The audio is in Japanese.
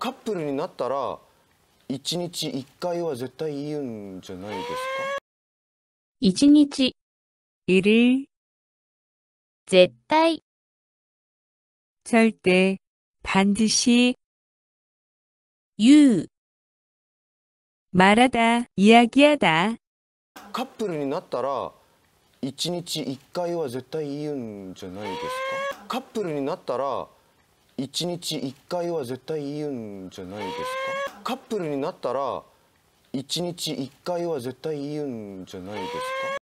カップルになったら1日1回は絶対言うんじゃないですか ?1 日いる絶対절대반드시言う말하다이야기하다カップルになったら1日1回は絶対言うんじゃないですかカップルになったら1日1回は絶対言うんじゃないですかカップルになったら1日1回は絶対言うんじゃないですか